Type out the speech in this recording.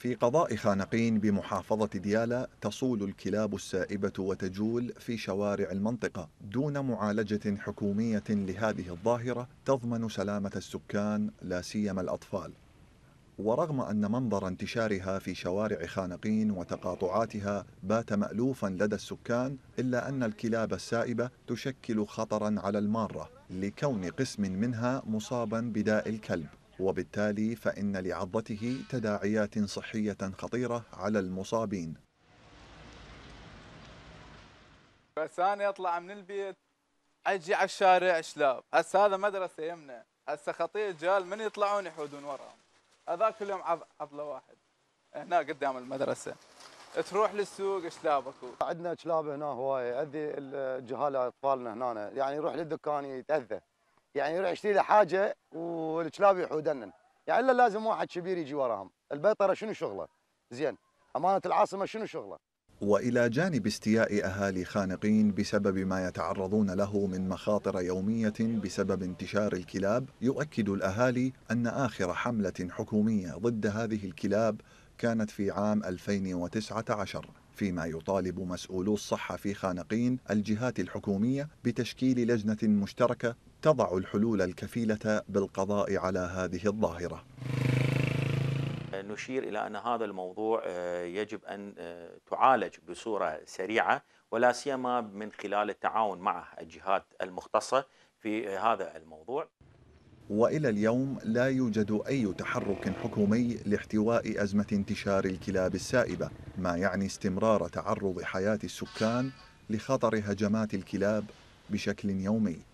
في قضاء خانقين بمحافظة ديالى تصول الكلاب السائبة وتجول في شوارع المنطقة دون معالجة حكومية لهذه الظاهرة تضمن سلامة السكان لا سيما الأطفال. ورغم أن منظر انتشارها في شوارع خانقين وتقاطعاتها بات مألوفا لدى السكان إلا أن الكلاب السائبة تشكل خطرا على المارة لكون قسم منها مصابا بداء الكلب وبالتالي فإن لعضته تداعيات صحية خطيرة على المصابين بس أنا أطلع من البيت أجي على الشارع شلاب هسه هذا مدرسة يمنا هسه خطية جال من يطلعون يحودون وراهم هذاك اليوم عضلة واحد هنا قدام المدرسة تروح للسوق شلابك عندنا شلاب هنا هوايه اذي الجهاله اطفالنا هنا يعني يروح للدكان يتاذى يعني يروح يشتري له حاجه والكلاب يحودنن يعني الا لازم واحد كبير يجي وراهم البيطره شنو شغله زين امانه العاصمه شنو شغله والى جانب استياء اهالي خانقين بسبب ما يتعرضون له من مخاطر يوميه بسبب انتشار الكلاب يؤكد الاهالي ان اخر حمله حكوميه ضد هذه الكلاب كانت في عام 2019 فيما يطالب مسؤولو الصحة في خانقين الجهات الحكومية بتشكيل لجنة مشتركة تضع الحلول الكفيلة بالقضاء على هذه الظاهرة نشير إلى أن هذا الموضوع آه، يجب أن آه، تعالج بصورة سريعة ولا سيما من خلال التعاون مع الجهات المختصة في هذا الموضوع والى اليوم لا يوجد اي تحرك حكومي لاحتواء ازمه انتشار الكلاب السائبه، ما يعني استمرار تعرض حياه السكان لخطر هجمات الكلاب بشكل يومي.